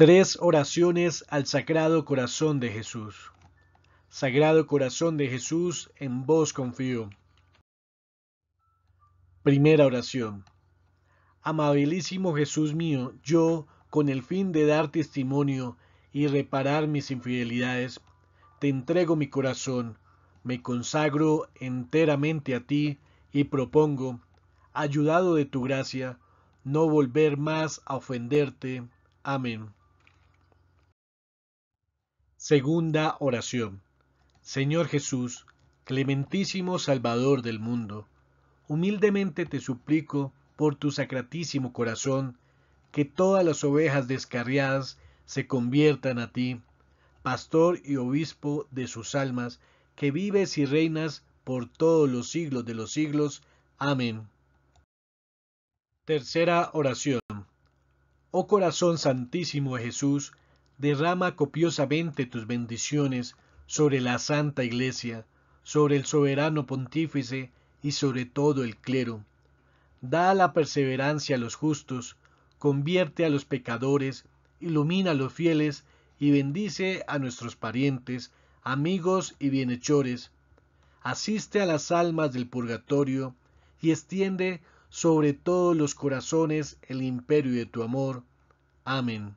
Tres oraciones al Sagrado Corazón de Jesús. Sagrado Corazón de Jesús, en vos confío. Primera oración. Amabilísimo Jesús mío, yo, con el fin de dar testimonio y reparar mis infidelidades, te entrego mi corazón, me consagro enteramente a ti y propongo, ayudado de tu gracia, no volver más a ofenderte. Amén. Segunda oración. Señor Jesús, clementísimo Salvador del mundo, humildemente te suplico por tu sacratísimo corazón, que todas las ovejas descarriadas se conviertan a ti, pastor y obispo de sus almas, que vives y reinas por todos los siglos de los siglos. Amén. Tercera oración. Oh corazón santísimo de Jesús, derrama copiosamente tus bendiciones sobre la Santa Iglesia, sobre el soberano pontífice y sobre todo el clero. Da la perseverancia a los justos, convierte a los pecadores, ilumina a los fieles y bendice a nuestros parientes, amigos y bienhechores. Asiste a las almas del purgatorio y extiende sobre todos los corazones el imperio de tu amor. Amén.